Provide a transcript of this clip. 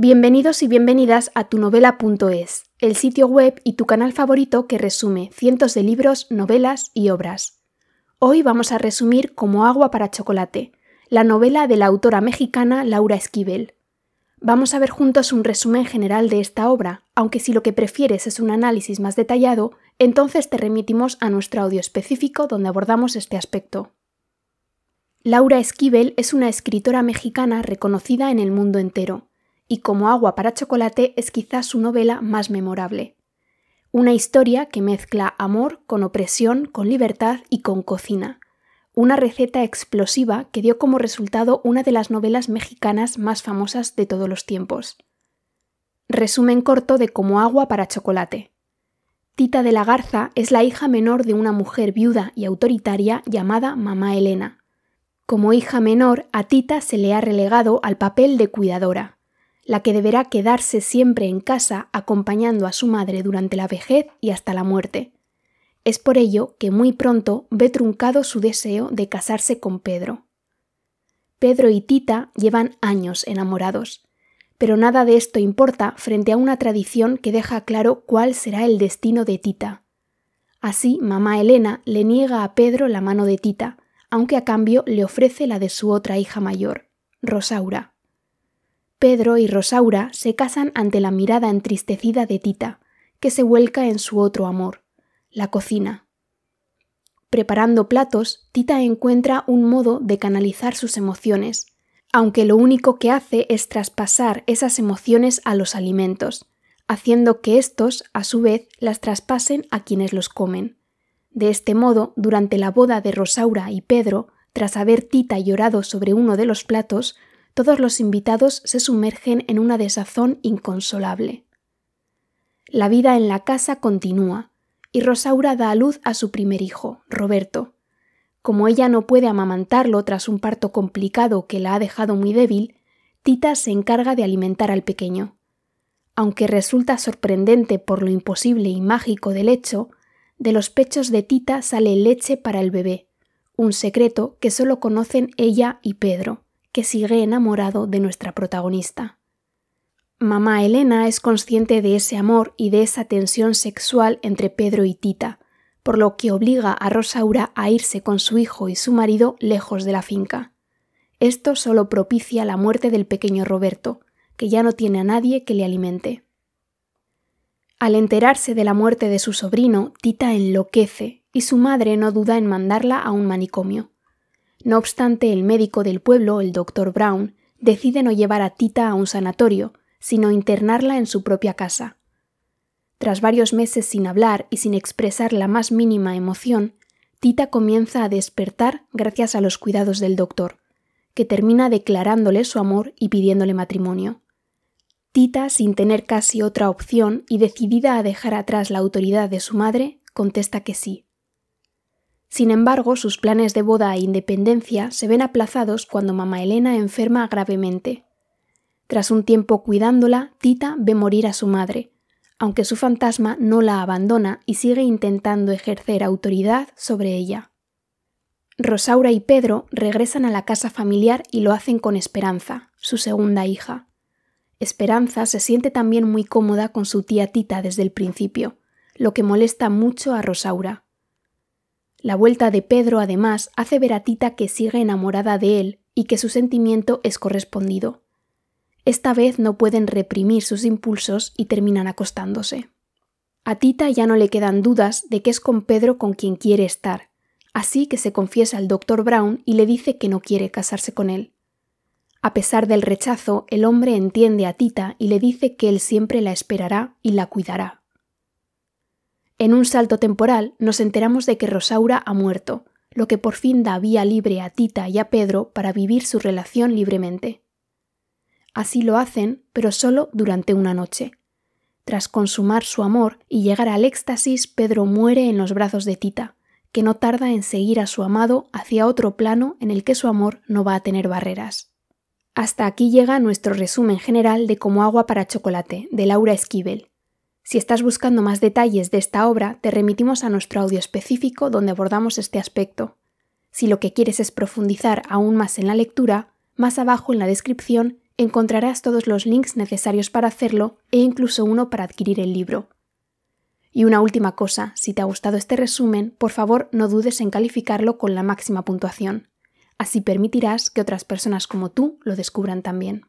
Bienvenidos y bienvenidas a tunovela.es, el sitio web y tu canal favorito que resume cientos de libros, novelas y obras. Hoy vamos a resumir Como agua para chocolate, la novela de la autora mexicana Laura Esquivel. Vamos a ver juntos un resumen general de esta obra, aunque si lo que prefieres es un análisis más detallado, entonces te remitimos a nuestro audio específico donde abordamos este aspecto. Laura Esquivel es una escritora mexicana reconocida en el mundo entero y como agua para chocolate es quizás su novela más memorable. Una historia que mezcla amor con opresión, con libertad y con cocina. Una receta explosiva que dio como resultado una de las novelas mexicanas más famosas de todos los tiempos. Resumen corto de Como agua para chocolate. Tita de la Garza es la hija menor de una mujer viuda y autoritaria llamada Mamá Elena. Como hija menor, a Tita se le ha relegado al papel de cuidadora la que deberá quedarse siempre en casa acompañando a su madre durante la vejez y hasta la muerte. Es por ello que muy pronto ve truncado su deseo de casarse con Pedro. Pedro y Tita llevan años enamorados, pero nada de esto importa frente a una tradición que deja claro cuál será el destino de Tita. Así, mamá Elena le niega a Pedro la mano de Tita, aunque a cambio le ofrece la de su otra hija mayor, Rosaura. Pedro y Rosaura se casan ante la mirada entristecida de Tita, que se vuelca en su otro amor, la cocina. Preparando platos, Tita encuentra un modo de canalizar sus emociones, aunque lo único que hace es traspasar esas emociones a los alimentos, haciendo que estos, a su vez, las traspasen a quienes los comen. De este modo, durante la boda de Rosaura y Pedro, tras haber Tita llorado sobre uno de los platos, todos los invitados se sumergen en una desazón inconsolable. La vida en la casa continúa, y Rosaura da a luz a su primer hijo, Roberto. Como ella no puede amamantarlo tras un parto complicado que la ha dejado muy débil, Tita se encarga de alimentar al pequeño. Aunque resulta sorprendente por lo imposible y mágico del hecho, de los pechos de Tita sale leche para el bebé, un secreto que solo conocen ella y Pedro que sigue enamorado de nuestra protagonista. Mamá Elena es consciente de ese amor y de esa tensión sexual entre Pedro y Tita, por lo que obliga a Rosaura a irse con su hijo y su marido lejos de la finca. Esto solo propicia la muerte del pequeño Roberto, que ya no tiene a nadie que le alimente. Al enterarse de la muerte de su sobrino, Tita enloquece y su madre no duda en mandarla a un manicomio. No obstante, el médico del pueblo, el doctor Brown, decide no llevar a Tita a un sanatorio, sino internarla en su propia casa. Tras varios meses sin hablar y sin expresar la más mínima emoción, Tita comienza a despertar gracias a los cuidados del doctor, que termina declarándole su amor y pidiéndole matrimonio. Tita, sin tener casi otra opción y decidida a dejar atrás la autoridad de su madre, contesta que sí. Sin embargo, sus planes de boda e independencia se ven aplazados cuando mamá Elena enferma gravemente. Tras un tiempo cuidándola, Tita ve morir a su madre, aunque su fantasma no la abandona y sigue intentando ejercer autoridad sobre ella. Rosaura y Pedro regresan a la casa familiar y lo hacen con Esperanza, su segunda hija. Esperanza se siente también muy cómoda con su tía Tita desde el principio, lo que molesta mucho a Rosaura. La vuelta de Pedro, además, hace ver a Tita que sigue enamorada de él y que su sentimiento es correspondido. Esta vez no pueden reprimir sus impulsos y terminan acostándose. A Tita ya no le quedan dudas de que es con Pedro con quien quiere estar, así que se confiesa al doctor Brown y le dice que no quiere casarse con él. A pesar del rechazo, el hombre entiende a Tita y le dice que él siempre la esperará y la cuidará. En un salto temporal nos enteramos de que Rosaura ha muerto, lo que por fin da vía libre a Tita y a Pedro para vivir su relación libremente. Así lo hacen, pero solo durante una noche. Tras consumar su amor y llegar al éxtasis, Pedro muere en los brazos de Tita, que no tarda en seguir a su amado hacia otro plano en el que su amor no va a tener barreras. Hasta aquí llega nuestro resumen general de Como agua para chocolate, de Laura Esquivel. Si estás buscando más detalles de esta obra, te remitimos a nuestro audio específico donde abordamos este aspecto. Si lo que quieres es profundizar aún más en la lectura, más abajo en la descripción encontrarás todos los links necesarios para hacerlo e incluso uno para adquirir el libro. Y una última cosa, si te ha gustado este resumen, por favor no dudes en calificarlo con la máxima puntuación. Así permitirás que otras personas como tú lo descubran también.